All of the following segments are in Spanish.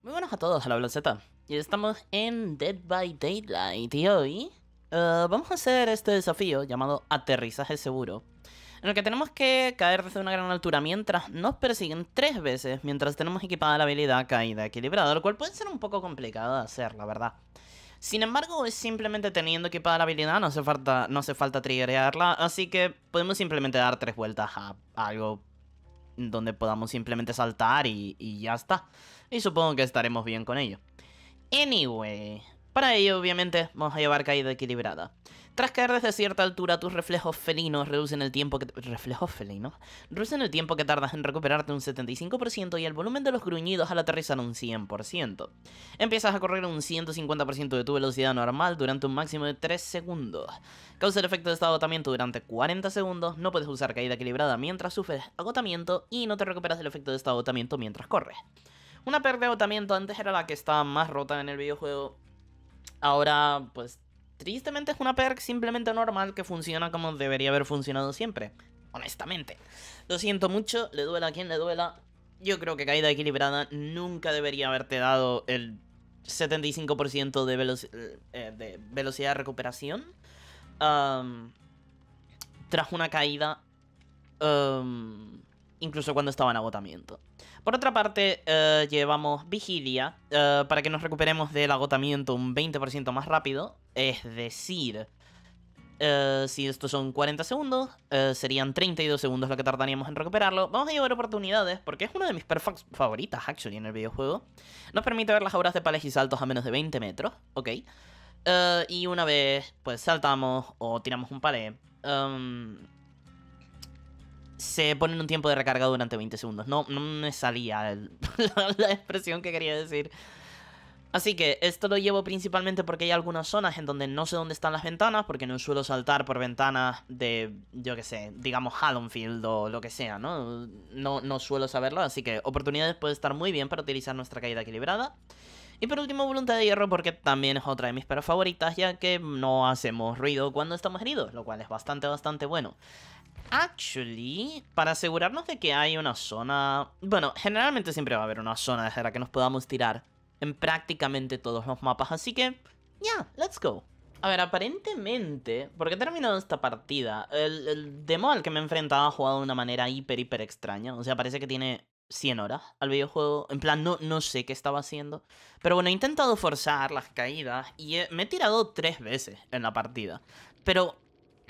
Muy buenas a todos, la blanceta. Y estamos en Dead by Daylight. Y hoy eh, vamos a hacer este desafío llamado Aterrizaje Seguro. En el que tenemos que caer desde una gran altura mientras nos persiguen tres veces mientras tenemos equipada la habilidad caída equilibrada, lo cual puede ser un poco complicado de hacer, la verdad. Sin embargo, es simplemente teniendo equipada la habilidad, no hace falta, no hace falta triggerearla, así que podemos simplemente dar tres vueltas a algo donde podamos simplemente saltar y, y ya está. Y supongo que estaremos bien con ello. Anyway, para ello obviamente vamos a llevar caída equilibrada. Tras caer desde cierta altura, tus reflejos felinos reducen el tiempo que... ¿Reflejos felinos? Reducen el tiempo que tardas en recuperarte un 75% y el volumen de los gruñidos al aterrizar un 100%. Empiezas a correr un 150% de tu velocidad normal durante un máximo de 3 segundos. Causa el efecto de estado agotamiento durante 40 segundos, no puedes usar caída equilibrada mientras sufres agotamiento y no te recuperas del efecto de estado de agotamiento mientras corres. Una pérdida de agotamiento antes era la que estaba más rota en el videojuego. Ahora, pues Tristemente es una perk simplemente normal que funciona como debería haber funcionado siempre. Honestamente. Lo siento mucho, le duela a quien le duela. Yo creo que caída equilibrada nunca debería haberte dado el 75% de, eh, de, velocidad de recuperación. tras una caída. incluso cuando estaba en agotamiento. Por otra parte, eh, llevamos vigilia eh, para que nos recuperemos del agotamiento un 20% más rápido. Es decir, eh, si estos son 40 segundos, serían 32 segundos lo que tardaríamos en recuperarlo. Vamos a llevar oportunidades porque es una de mis perfects favoritas, actually, en el videojuego. Nos permite ver las obras de pales y saltos a menos de 20 metros, ok. y una vez, pues saltamos o tiramos un palé. Em, se ponen un tiempo de recarga durante 20 segundos. No, me salía la, expresión que quería decir. Así que esto lo llevo principalmente porque hay algunas zonas en donde no sé dónde están las ventanas, porque no suelo saltar por ventanas de, yo qué sé, digamos Hallonfield o lo que sea, ¿no? No, no suelo saberlo, así que oportunidades puede estar muy bien para utilizar nuestra caída equilibrada. Y por último, voluntad de hierro, porque también es otra de mis perros favoritas, ya que no hacemos ruido cuando estamos heridos, lo cual es bastante, bastante bueno. Actually, para asegurarnos de que hay una zona... Bueno, generalmente siempre va a haber una zona De la que nos podamos tirar en prácticamente todos los mapas, así que... Ya, let's go. A ver, aparentemente, porque he terminado esta partida, el, demo al que me enfrentaba ha jugado de una manera hiper, hiper extraña. O sea, parece que tiene 100 horas al videojuego. En plan, no, sé qué estaba haciendo. Pero bueno, he intentado forzar las caídas y me he tirado tres veces en la partida. Pero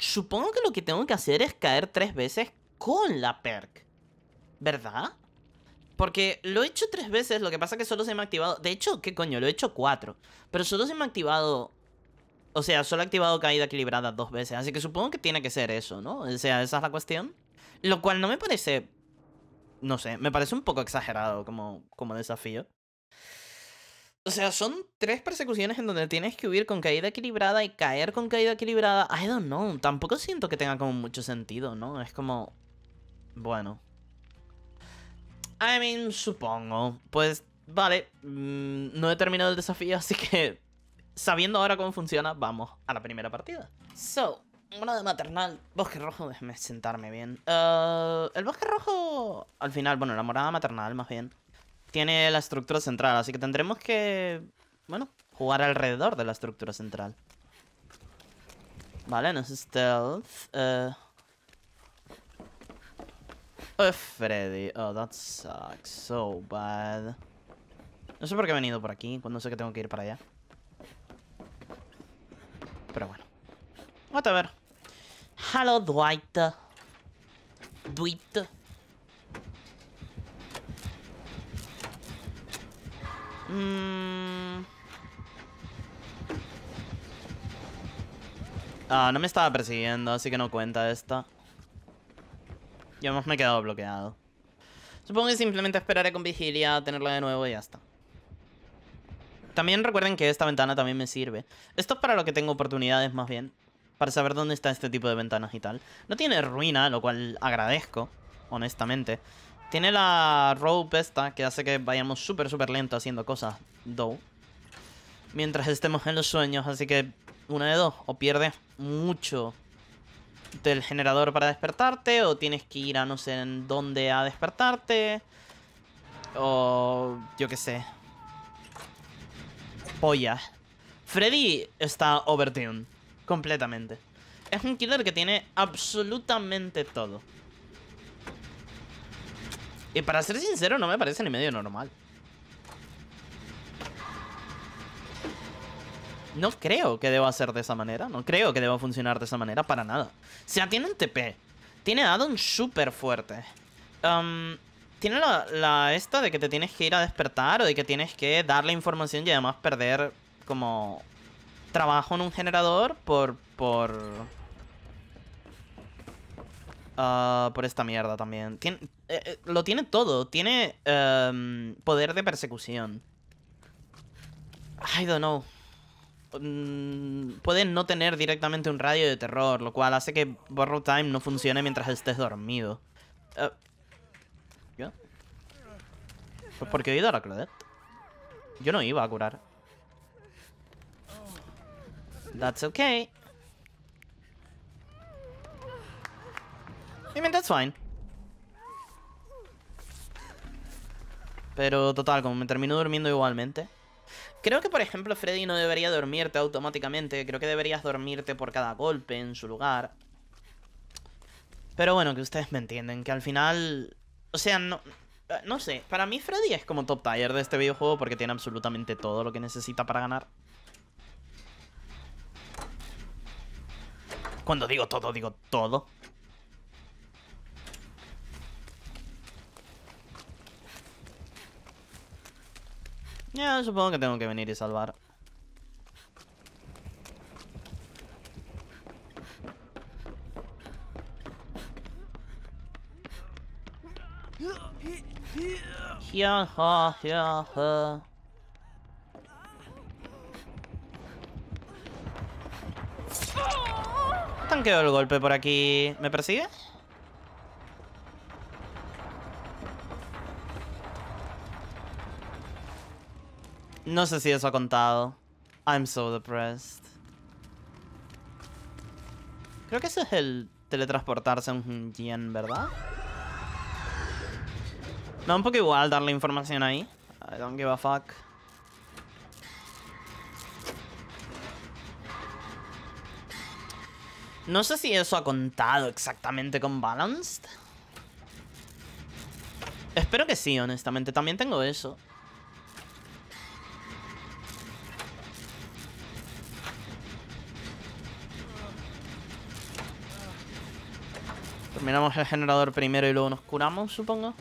Supongo que lo que tengo que hacer es caer tres veces con la perk. ¿Verdad? Porque lo he hecho tres veces, lo que pasa es que solo se me ha activado... De hecho, ¿qué coño? Lo he hecho cuatro. Pero solo se me ha activado... O sea, solo he activado caída equilibrada dos veces. Así que supongo que tiene que ser eso, ¿no? O sea, esa es la cuestión. Lo cual no me parece... No sé, me parece un poco exagerado como, como desafío. O sea, son tres persecuciones en donde tienes que huir con caída equilibrada y caer con caída equilibrada. I don't know. Tampoco siento que tenga como mucho sentido, ¿no? Es como. Bueno. I mean, supongo. Pues, vale. Mm, no he terminado el desafío, así que. Sabiendo ahora cómo funciona, vamos a la primera partida. So, una de maternal, bosque rojo, déjame sentarme bien. Ah, el bosque rojo, al final, bueno, la morada maternal más bien, tiene la estructura central, así que tendremos que, bueno, jugar alrededor de la estructura central. Vale, no es stealth. Oh, Freddy. Oh, that sucks so bad. No sé por qué he venido por aquí, cuando sé que tengo que ir para allá. Pero bueno. Vamos a ver. Hello, Dwight. Dwight. Mm. Ah, no me estaba persiguiendo, así que no cuenta esta. Y además me he quedado bloqueado. Supongo que simplemente esperaré con vigilia a tenerla de nuevo y ya está. También recuerden que esta ventana también me sirve. Esto es para lo que tengo oportunidades más bien. Para saber dónde está este tipo de ventanas y tal. No tiene ruina, lo cual agradezco, honestamente. Tiene la rope esta que hace que vayamos súper, súper lento haciendo cosas, though. Mientras estemos en los sueños, así que una de dos. O pierdes mucho del generador para despertarte, o tienes que ir a no sé en dónde a despertarte. O yo qué sé. ¡Polla! Freddy está overtuned. Completamente. Es un killer que tiene absolutamente todo. Y para ser sincero, no me parece ni medio normal. No creo que deba hacer de esa manera. No creo que deba funcionar de esa manera para nada. O sea, tiene un TP. Tiene addon súper fuerte. Um, tiene la, esta de que te tienes que ir a despertar o de que tienes que darle información y además perder como trabajo en un generador por... por... Ah, por esta mierda también. Tiene... Eh, eh, lo tiene todo. Tiene em, poder de persecución. I don't know. Mm, pueden no tener directamente un radio de terror, lo cual hace que Borrow Time no funcione mientras estés dormido. Eh, ¿Yo? Pues porque he ido a la Claudette. Yo no iba a curar. That's okay. I mean, that's fine. Pero total, como me termino durmiendo igualmente. Creo que, por ejemplo, Freddy no debería dormirte automáticamente. Creo que deberías dormirte por cada golpe en su lugar. Pero bueno, que ustedes me entienden. Que al final... O sea, no... No sé, para mí Freddy es como top tier de este videojuego porque tiene absolutamente todo lo que necesita para ganar. Cuando digo todo, digo todo. Ya, supongo que tengo que venir y salvar. Tanqueo el golpe por aquí. ¿Me persigue? No sé si eso ha contado. I'm so depressed. Creo que ese es el teletransportarse a un yen, ¿verdad? Me No, un poco igual darle información ahí. I don't give a fuck. No sé si eso ha contado exactamente con Balanced. Espero que sí, honestamente. También tengo eso. Terminamos el generador primero y luego nos curamos, supongo.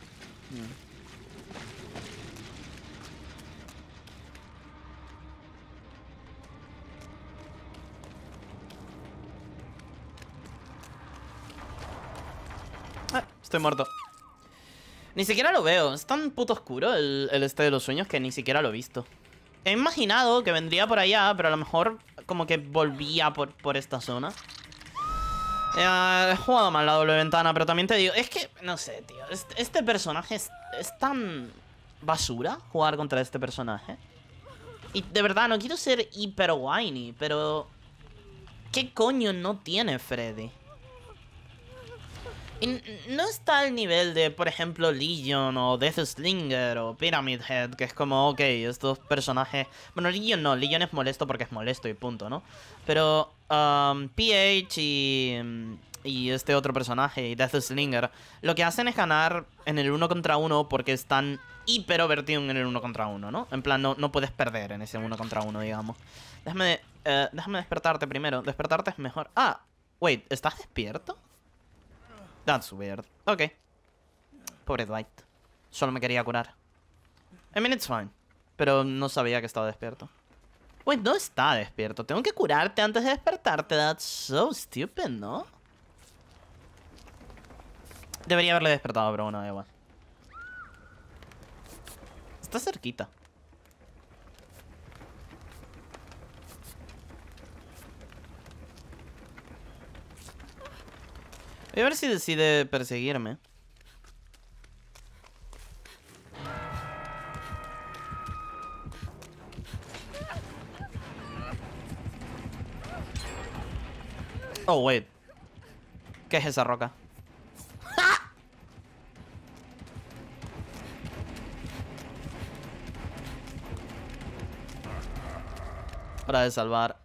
Ah, estoy muerto. Ni siquiera lo veo. Es tan puto oscuro el, el, este de los sueños que ni siquiera lo he visto. He imaginado que vendría por allá, pero a lo mejor como que volvía por, por esta zona. Eh, he jugado mal la doble ventana, pero también te digo... Es que, no sé, tío. Este, personaje es, tan basura jugar contra este personaje. Y de verdad, no quiero ser hiper whiny, pero... ¿Qué coño no tiene Freddy? Y no está al nivel de, por ejemplo, Legion o Death Slinger o Pyramid Head, que es como, ok, estos personajes... Bueno, Legion no, Legion es molesto porque es molesto y punto, ¿no? Pero um, PH mm, y, este otro personaje, Death Slinger, lo que hacen es ganar en el uno contra uno porque están hiper en el uno contra uno, ¿no? En plan, no, puedes perder en ese uno contra uno, digamos. Déjame, eh, déjame despertarte primero. Despertarte es mejor. Ah, wait, ¿estás despierto? That's weird. Ok. Pobre Dwight. Solo me quería curar. I mean, it's fine. Pero no sabía que estaba despierto. Wait, no está despierto. Tengo que curarte antes de despertarte. That's so stupid, ¿no? Debería haberle despertado, pero bueno, da igual. Está cerquita. Voy a ver si decide perseguirme. Oh, wait. ¿Qué es esa roca? Hora de salvar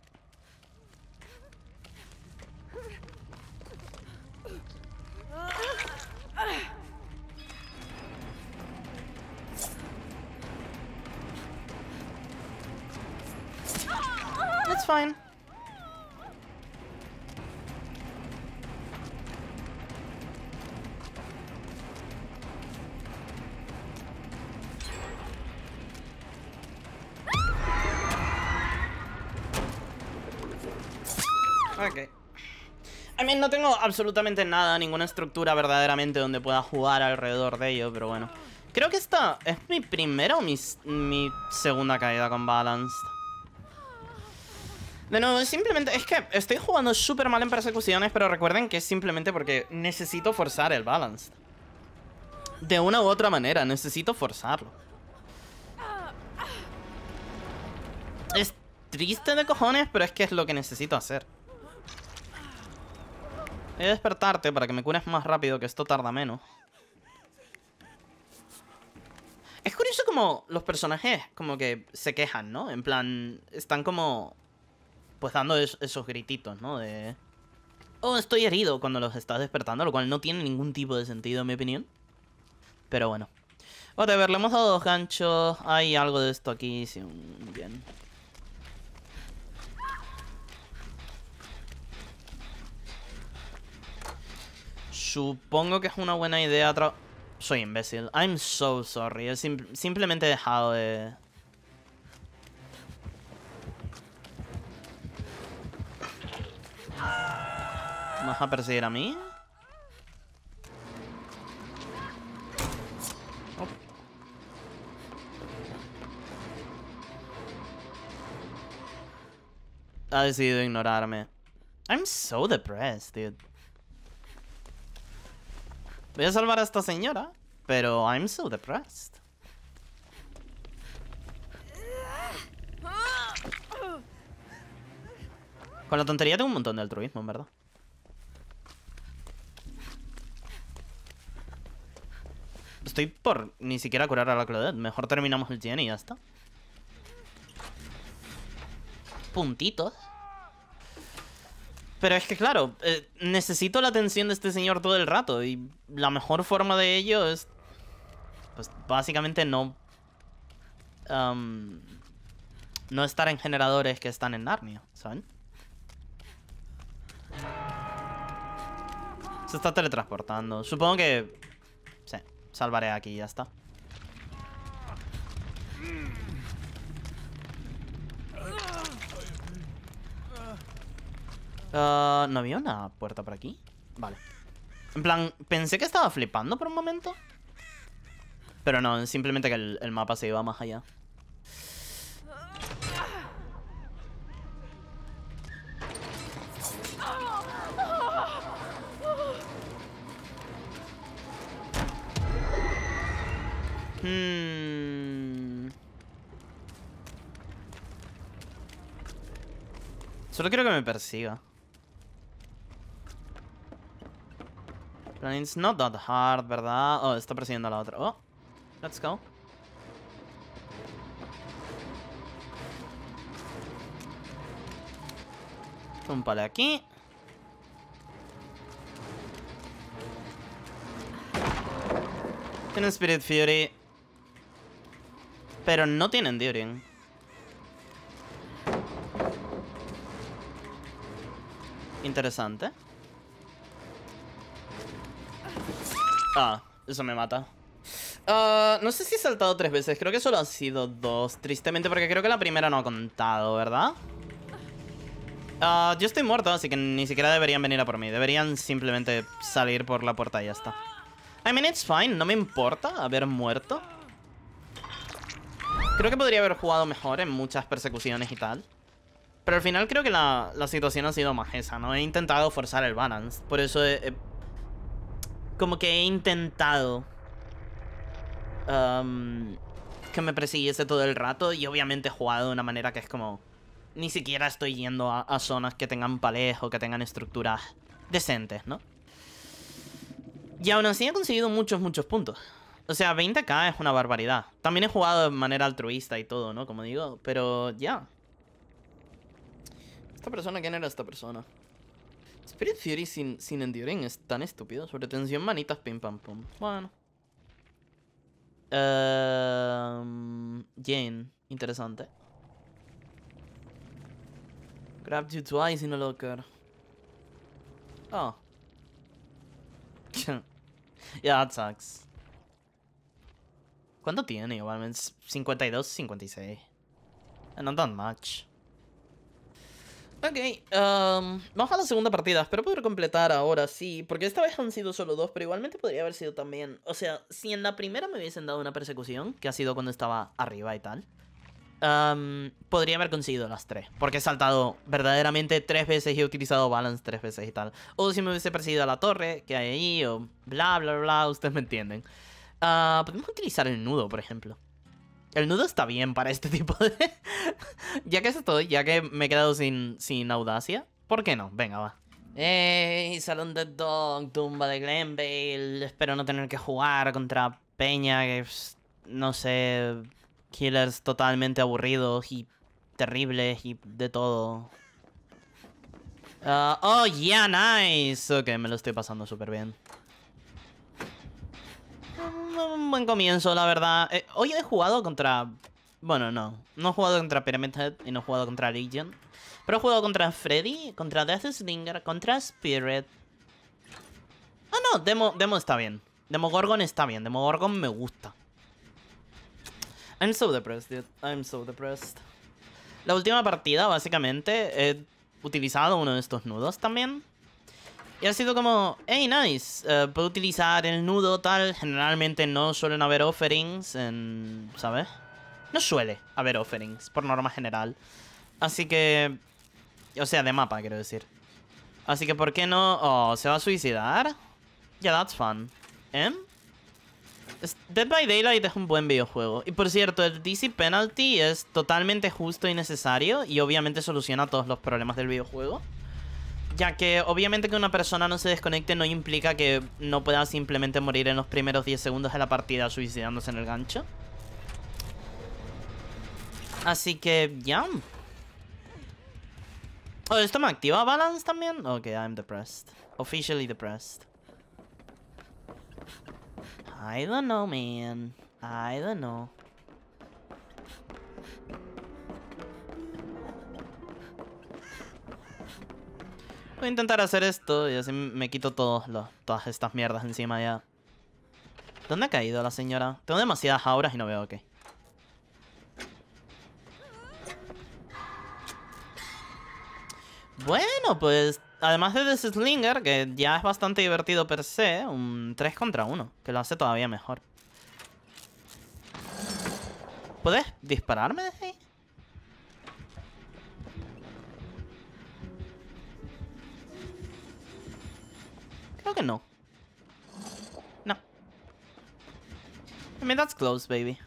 absolutamente nada, ninguna estructura verdaderamente donde pueda jugar alrededor de ello, pero bueno. Creo que esta es mi primera o mi, mi segunda caída con Balanced. De nuevo, simplemente es que estoy jugando súper mal en persecuciones, pero recuerden que es simplemente porque necesito forzar el Balanced. De una u otra manera, necesito forzarlo. Es triste de cojones, pero es que es lo que necesito hacer. Voy a despertarte para que me cures más rápido, que esto tarda menos. Es curioso como los personajes como que se quejan, ¿no? En plan, están como... Pues dando esos grititos, ¿no? De... Oh, estoy herido cuando los estás despertando, lo cual no tiene ningún tipo de sentido en mi opinión. Pero bueno. a ver, le hemos dado dos ganchos. Hay algo de esto aquí, sí, bien. Supongo que es una buena idea Soy imbécil. I'm so sorry. He simplemente he dejado de... ¿Vas a perseguir a mí? Oh. Ha decidido ignorarme. I'm so depressed, dude. Voy a salvar a esta señora, pero I'm so depressed. Con la tontería tengo un montón de altruismo, en verdad. Estoy por ni siquiera curar a la Claudette. Mejor terminamos el gen y ya está. Puntitos. Pero es que claro, eh, necesito la atención de este señor todo el rato y la mejor forma de ello es, pues básicamente no, um, no estar en generadores que están en Narnia, ¿saben? Se está teletransportando. Supongo que, sí, salvaré aquí y ya está. Ah, ¿No había una puerta por aquí? Vale. En plan, pensé que estaba flipando por un momento. Pero no, simplemente que el, mapa se iba más allá. Hmm. Solo quiero que me persiga. it's not that hard, ¿verdad? Oh, está persiguiendo a la otra. Oh, let's go. Un palo aquí. Tienen Spirit Fury. Pero no tienen During. Interesante. Ah, eso me mata. Ah, no sé si he saltado tres veces, creo que solo han sido dos, tristemente, porque creo que la primera no ha contado, ¿verdad? Ah, yo estoy muerto, así que ni siquiera deberían venir a por mí. Deberían simplemente salir por la puerta y ya está. I mean, it's fine. No me importa haber muerto. Creo que podría haber jugado mejor en muchas persecuciones y tal. Pero al final creo que la, situación ha sido más esa, ¿no? He intentado forzar el balance. Por eso he como que he intentado um, que me persiguiese todo el rato y obviamente he jugado de una manera que es como... Ni siquiera estoy yendo a, zonas que tengan palés o que tengan estructuras decentes, ¿no? Y aún así he conseguido muchos, muchos puntos. O sea, 20k es una barbaridad. También he jugado de manera altruista y todo, ¿no? Como digo, pero ya. ¿Esta persona quién era esta persona? Spirit Fury sin, sin Enduring es tan estúpido. Sobre tensión, manitas, pim pam pum. Bueno. Em, Jane, interesante. Grabbed you twice in a locker. Oh. yeah, that sucks. ¿Cuánto tiene igualmente? 52, 56. And not that much. Ok, um, vamos a la segunda partida. Espero poder completar ahora, sí, porque esta vez han sido solo dos, pero igualmente podría haber sido también. O sea, si en la primera me hubiesen dado una persecución, que ha sido cuando estaba arriba y tal, um, podría haber conseguido las tres, porque he saltado verdaderamente tres veces y he utilizado balance tres veces y tal. O si me hubiese perseguido a la torre que hay ahí, o bla, bla, bla, ustedes me entienden. Ah, podemos utilizar el nudo, por ejemplo. El nudo está bien para este tipo de... ya que todo, ya que me he quedado sin, sin audacia, ¿por qué no? Venga, va. ¡Ey! Salón de Dog, tumba de Glenvale. Espero no tener que jugar contra Peña, que no sé, killers totalmente aburridos y terribles y de todo. Ah, oh, yeah, nice. Ok, me lo estoy pasando súper bien un buen comienzo, la verdad. Eh, hoy he jugado contra... Bueno, no. No he jugado contra Pyramid Head y no he jugado contra Legion. Pero he jugado contra Freddy, contra Death Slinger, contra Spirit. Ah, no. Demo, está bien. Demogorgon está bien. Demogorgon me gusta. I'm so depressed, dude. I'm so depressed. La última partida, básicamente, he utilizado uno de estos nudos también. Y ha sido como, hey, nice, eh, puedo utilizar el nudo tal. Generalmente no suelen haber offerings en... ¿Sabes? No suele haber offerings, por norma general. Así que... O sea, de mapa, quiero decir. Así que, ¿por qué no...? Oh, ¿se va a suicidar? Yeah, that's fun. ¿Eh? Dead by Daylight es un buen videojuego. Y por cierto, el DC Penalty es totalmente justo y necesario y obviamente soluciona todos los problemas del videojuego ya que obviamente que una persona no se desconecte no implica que no pueda simplemente morir en los primeros 10 segundos de la partida suicidándose en el gancho. Así que, ya. Oh, ¿esto me activa Balance también? Ok, I'm depressed. Officially depressed. I don't know, man. I don't know. Voy a intentar hacer esto y así me quito todas estas mierdas encima ya. ¿Dónde ha caído la señora? Tengo demasiadas auras y no veo, qué. Bueno, pues además de The Slinger, que ya es bastante divertido per se, un 3 contra 1, que lo hace todavía mejor. ¿Puedes dispararme Okay, no. No. I mean, that's close, baby.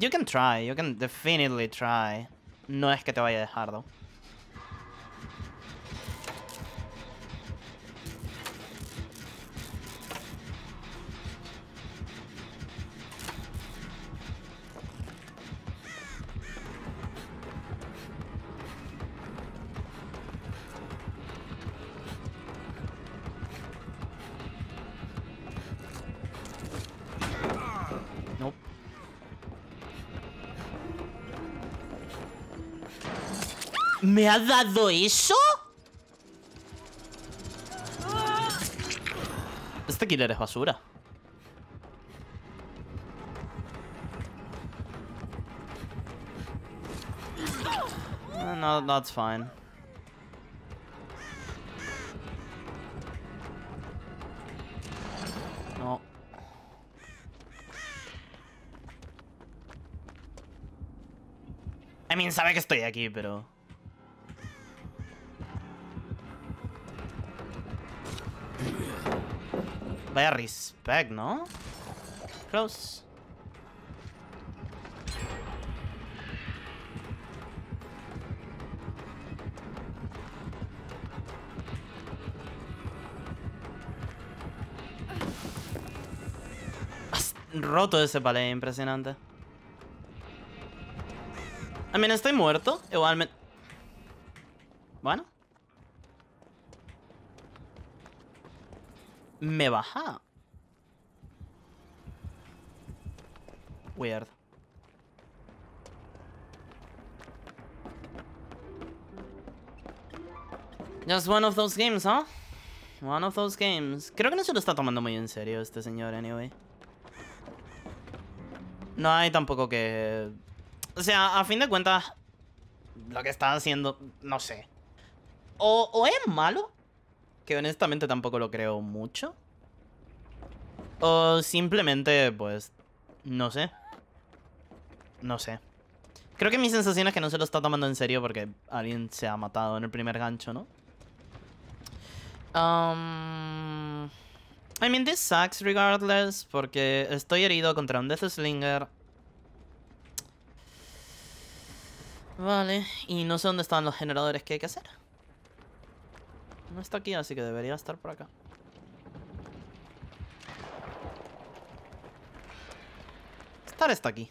You can try, you can definitely try. No es que te vaya a dejar, though. ¿Me ha dado eso? Este killer es basura. Eh, no, that's fine. No. I mean, sabe que estoy aquí, pero... Vaya respect, ¿no? Close. roto ese palé. impresionante. I estoy muerto, igualmente. Bueno. Me baja. Weird. Just one of those games, huh? One of those games. Creo que no se lo está tomando muy en serio este señor, anyway. No hay tampoco que... O sea, a fin de cuentas, lo que está haciendo, no sé. o es malo, honestamente tampoco lo creo mucho. O simplemente, pues, no sé. No sé. Creo que mi sensación es que no se lo está tomando en serio porque alguien se ha matado en el primer gancho, ¿no? Um, I mean, this sucks regardless porque estoy herido contra un Death Slinger Vale, y no sé dónde están los generadores que hay que hacer. No está aquí, así que debería estar por acá. Star está aquí.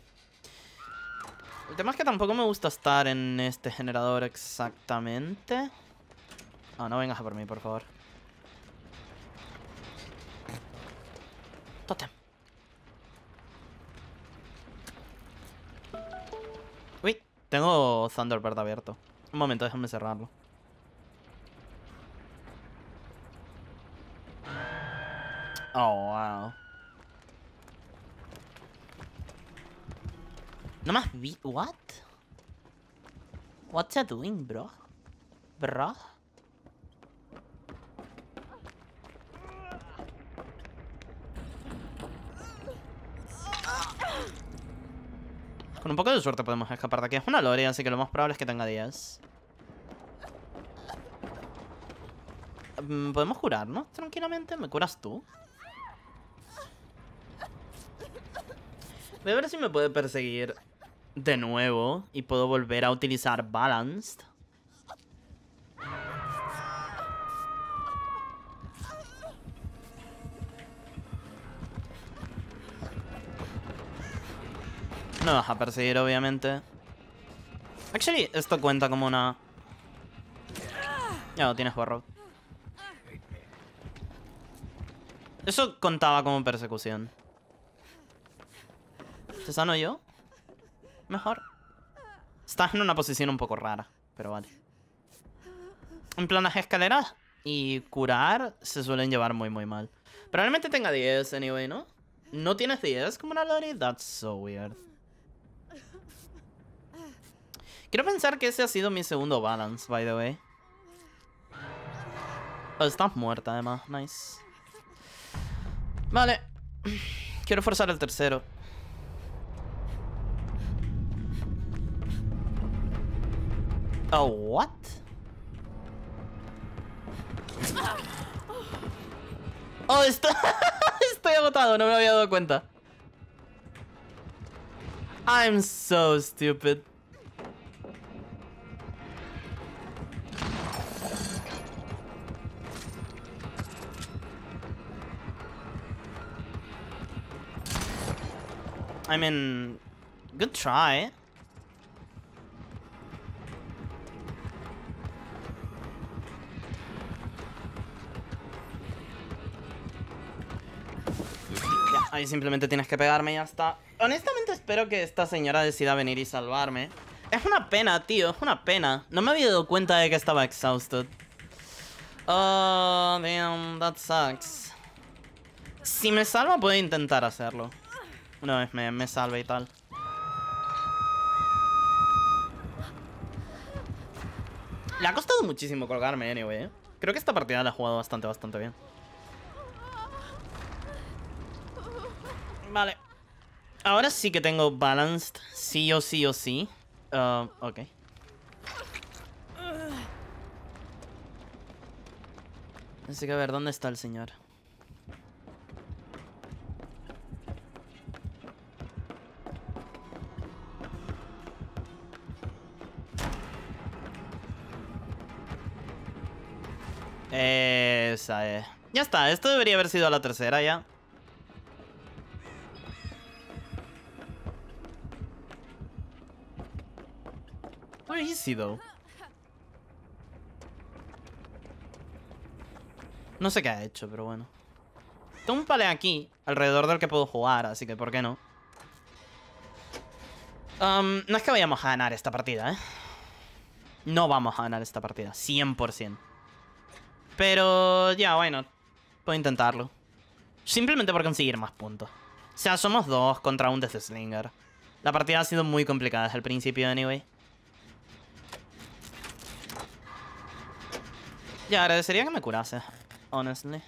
El tema es que tampoco me gusta estar en este generador exactamente. Ah, no vengas a por mí, por favor. Totem. Uy, tengo Thunderbird abierto. Un momento, déjame cerrarlo. Oh, wow. No más vi... What? What's doing, bro? Bro? Con un poco de suerte podemos escapar de aquí. Es una lore, así que lo más probable es que tenga 10. Mm, podemos curarnos tranquilamente. ¿Me curas tú? Voy a ver si me puede perseguir de nuevo y puedo volver a utilizar Balanced. No vas a perseguir, obviamente. Actually, esto cuenta como una... Ya tienes Warrock. Eso contaba como persecución sano yo? Mejor. Estás en una posición un poco rara, pero vale. En plan, las escaleras y curar se suelen llevar muy, muy mal. Probablemente tenga 10, anyway, ¿no? ¿No tienes 10 como una Lori? That's so weird. Quiero pensar que ese ha sido mi segundo balance, by the way. Oh, estás muerta, además. Nice. Vale. Quiero forzar el tercero. A what? Oh, está... estoy agotado, no me había dado cuenta. I'm so stupid. I mean, good try. y simplemente tienes que pegarme y ya está. Honestamente espero que esta señora decida venir y salvarme. Es una pena, tío, es una pena. No me había dado cuenta de que estaba exhausted Oh, damn, that sucks. Si me salva, puedo intentar hacerlo. Una vez me, me salve y tal. Le ha costado muchísimo colgarme, anyway. Eh. Creo que esta partida la ha jugado bastante, bastante bien. Vale. Ahora sí que tengo balanced. Sí o sí o sí. Ah, ok. Así que a ver, ¿dónde está el señor? Esa es. Eh. Ya está, esto debería haber sido la tercera ya. No sé qué ha hecho, pero bueno. Tengo un palé aquí, alrededor del que puedo jugar, así que ¿por qué no? no es que vayamos a ganar esta partida, ¿eh? No vamos a ganar esta partida, 100%. Pero ya, bueno, puedo intentarlo. Simplemente por conseguir más puntos. O sea, somos dos contra un Death Slinger. La partida ha sido muy complicada desde el principio, anyway. Ya, agradecería que me curase. Honestly.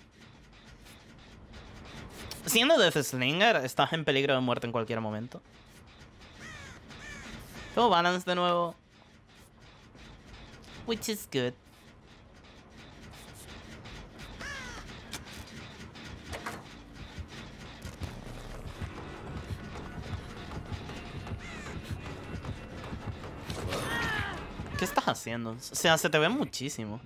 Siendo Death Slinger, estás en peligro de muerte en cualquier momento. Tengo balance de nuevo. Which is good. ¿Qué estás haciendo? O sea, se te ve muchísimo.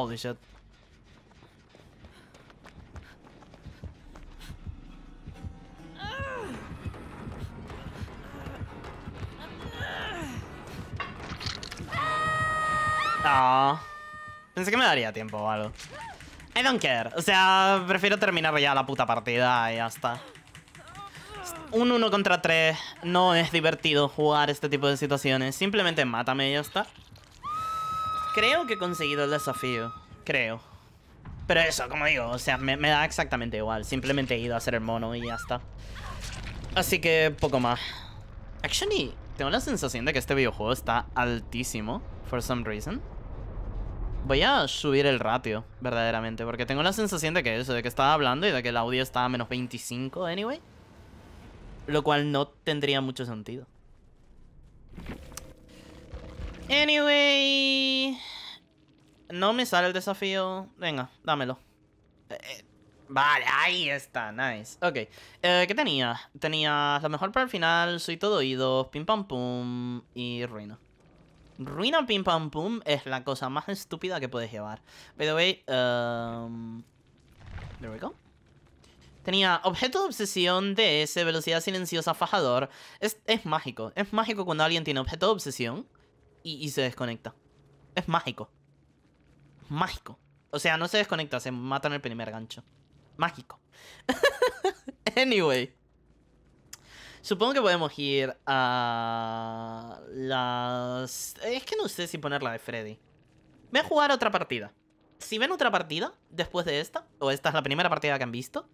Holy shit. Pensé que me daría tiempo o algo. I don't care. O sea, prefiero terminar ya la puta partida y ya está. Un 1 contra 3. No es divertido jugar este tipo de situaciones. Simplemente mátame y ya está creo que he conseguido el desafío. Creo. Pero eso, como digo, o sea, me, da exactamente igual. Simplemente he ido a hacer el mono y ya está. Así que poco más. Actually, tengo la sensación de que este videojuego está altísimo. For some reason. Voy a subir el ratio, verdaderamente. Porque tengo la sensación de que eso, de que estaba hablando y de que el audio está a menos 25, anyway. Lo cual no tendría mucho sentido. Anyway. No me sale el desafío. Venga, dámelo. Eh, eh, vale, ahí está, nice. Ok, eh, ¿qué tenía? Tenía la mejor para el final, soy todo oído pim pam pum y ruina. Ruina pim pam pum es la cosa más estúpida que puedes llevar. By the way, um, there we go. Tenía objeto de obsesión, DS, velocidad silenciosa, fajador. Es, es mágico. Es mágico cuando alguien tiene objeto de obsesión y, se desconecta. Es mágico. Mágico. O sea, no se desconecta, se mata en el primer gancho. Mágico. anyway. Supongo que podemos ir a las... Es que no sé si ponerla de Freddy. Voy a jugar otra partida. Si ven otra partida después de esta, o esta es la primera partida que han visto,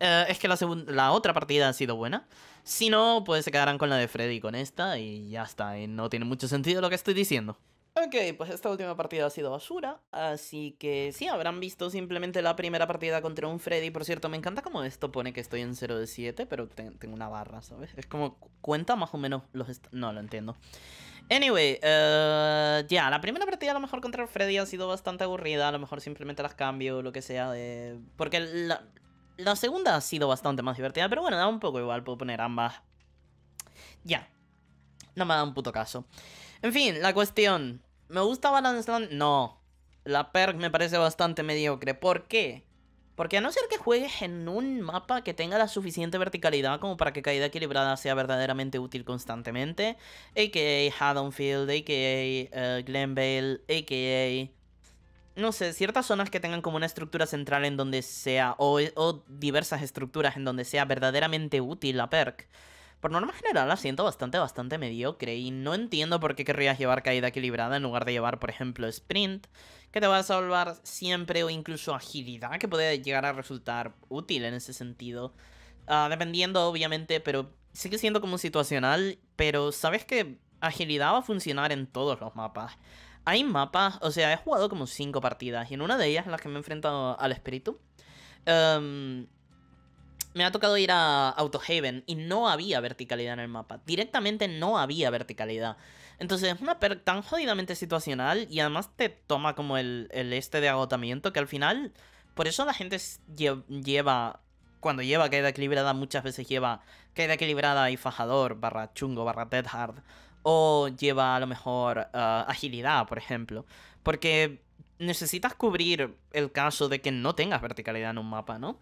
eh, es que la, la otra partida ha sido buena. Si no, pues se quedarán con la de Freddy con esta y ya está. Y eh, no tiene mucho sentido lo que estoy diciendo. Ok, pues esta última partida ha sido basura, así que sí, habrán visto simplemente la primera partida contra un Freddy. Por cierto, me encanta como esto pone que estoy en 0 de 7, pero tengo una barra, ¿sabes? Es como cuenta más o menos los... No, lo entiendo. Anyway, eh, ya, la primera partida a lo mejor contra Freddy ha sido bastante aburrida, a lo mejor simplemente las cambio lo que sea, de... porque la, la segunda ha sido bastante más divertida, pero bueno, da un poco igual, puedo poner ambas. Ya. No me da un puto caso. En fin, la cuestión. ¿Me gusta Balance Land? No. La perk me parece bastante mediocre. ¿Por qué? Porque a no ser que juegues en un mapa que tenga la suficiente verticalidad como para que caída equilibrada sea verdaderamente útil constantemente, a.k.a. Haddonfield, a.k.a. Eh, Glenvale, a.k.a no sé, ciertas zonas que tengan como una estructura central en donde sea, o, o diversas estructuras en donde sea verdaderamente útil la perk. Por norma general la siento bastante, bastante mediocre y no entiendo por qué querrías llevar caída equilibrada en lugar de llevar, por ejemplo, sprint, que te va a salvar siempre o incluso agilidad, que puede llegar a resultar útil en ese sentido. Ah, dependiendo, obviamente, pero sigue siendo como situacional, pero sabes que agilidad va a funcionar en todos los mapas. Hay mapas, o sea, he jugado como 5 partidas y en una de ellas en las que me he enfrentado al espíritu, em, me ha tocado ir a Autohaven y no había verticalidad en el mapa. Directamente no había verticalidad. Entonces es una perk tan jodidamente situacional y además te toma como el, el, este de agotamiento que al final... Por eso la gente lleva... Cuando lleva caída equilibrada muchas veces lleva caída equilibrada y fajador barra chungo barra dead hard o lleva a lo mejor ah, agilidad, por ejemplo. Porque necesitas cubrir el caso de que no tengas verticalidad en un mapa, ¿no?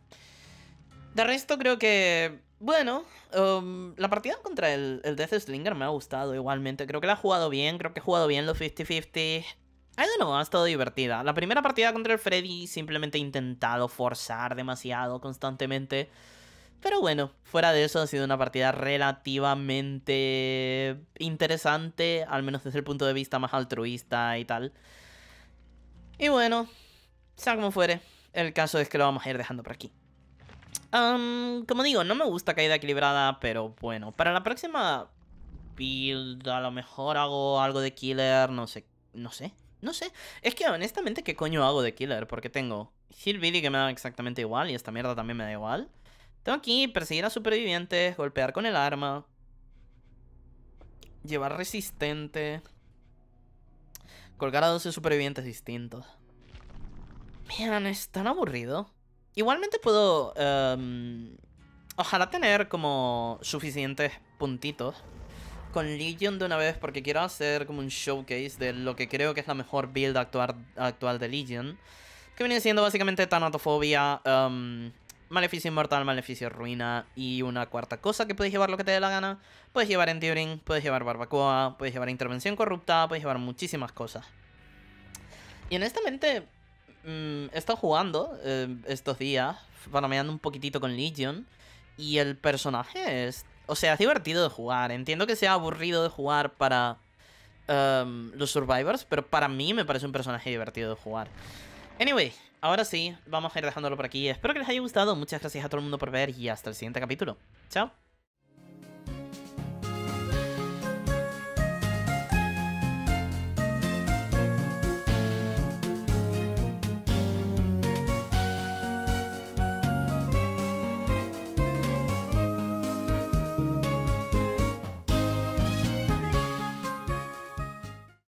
De resto creo que, bueno, um, la partida contra el, el Death Slinger me ha gustado igualmente. Creo que la ha jugado bien, creo que he jugado bien los 50-50. I don't know, ha estado divertida. La primera partida contra el Freddy simplemente he intentado forzar demasiado constantemente. Pero bueno, fuera de eso ha sido una partida relativamente interesante, al menos desde el punto de vista más altruista y tal. Y bueno, sea como fuere, el caso es que lo vamos a ir dejando por aquí. como digo, no me gusta caída equilibrada, pero bueno, para la próxima build a lo mejor hago algo de killer, no sé, no sé, no sé. Es que honestamente, ¿qué coño hago de killer? Porque tengo Hillbilly que me da exactamente igual y esta mierda también me da igual. Tengo aquí perseguir a supervivientes, golpear con el arma. Llevar resistente. Colgar a 12 supervivientes distintos. Miren, es tan aburrido. Igualmente puedo... Em, ojalá tener como suficientes puntitos con Legion de una vez porque quiero hacer como un showcase de lo que creo que es la mejor build actual, de Legion. Que viene siendo básicamente tanatofobia, em, Maleficio Inmortal, Maleficio Ruina y una cuarta cosa que puedes llevar lo que te dé la gana. Puedes llevar Enduring, puedes llevar Barbacoa, puedes llevar Intervención Corrupta, puedes llevar muchísimas cosas. Y honestamente, mm, he estado jugando eh, estos días, farmeando un poquitito con Legion. Y el personaje es. O sea, es divertido de jugar. Entiendo que sea aburrido de jugar para em, los Survivors, pero para mí me parece un personaje divertido de jugar. Anyway, ahora sí, vamos a ir dejándolo por aquí. Espero que les haya gustado. Muchas gracias a todo el mundo por ver y hasta el siguiente capítulo. Chao.